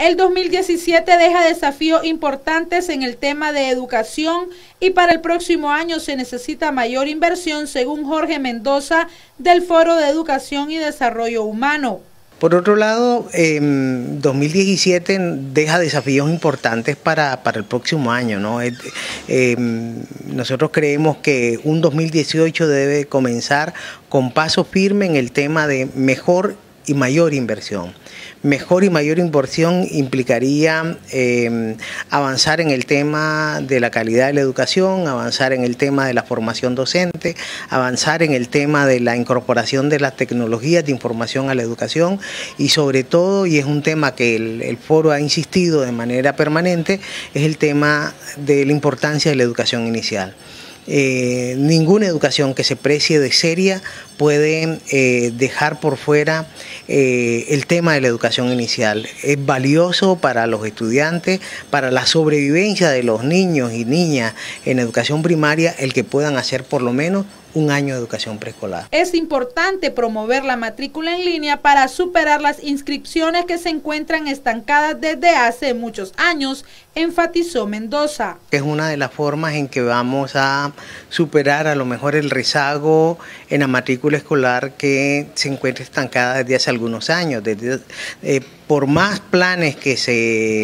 El 2017 deja desafíos importantes en el tema de educación y para el próximo año se necesita mayor inversión, según Jorge Mendoza del Foro de Educación y Desarrollo Humano. Por otro lado, 2017 em, deja desafíos importantes para, el próximo año. ¿no? Em, nosotros creemos que un 2018 debe comenzar con paso firme en el tema de mejor y mayor inversión. Mejor y mayor inversión implicaría em, avanzar en el tema de la calidad de la educación, avanzar en el tema de la formación docente, avanzar en el tema de la incorporación de las tecnologías de información a la educación y sobre todo, y es un tema que el foro ha insistido de manera permanente, es el tema de la importancia de la educación inicial. Eh, ninguna educación que se precie de seria puede eh, dejar por fuera eh, el tema de la educación inicial. Es valioso para los estudiantes, para la sobrevivencia de los niños y niñas en educación primaria, el que puedan hacer por lo menos un año de educación preescolar. Es importante promover la matrícula en línea para superar las inscripciones que se encuentran estancadas desde hace muchos años, enfatizó Mendoza. Es una de las formas en que vamos a superar a lo mejor el rezago en la matrícula escolar que se encuentra estancada desde hace algunos años. Eh, por más planes que se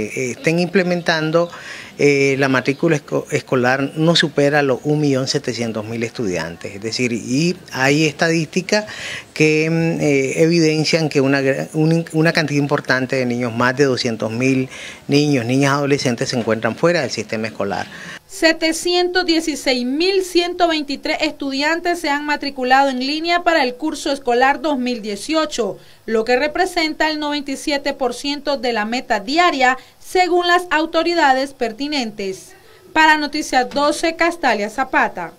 eh, estén implementando, eh, la matrícula escolar no supera los 1.700.000 estudiantes. Es decir, y hay estadísticas que mm, eh, evidencian que una, una, cantidad importante de niños, más de 200.000 niños, niñas adolescentes, se encuentran fuera del sistema escolar. 716.123 estudiantes se han matriculado en línea para el curso escolar 2018, lo que representa el 97% de la meta diaria según las autoridades pertinentes. Para Noticias 12, Castalia Zapata.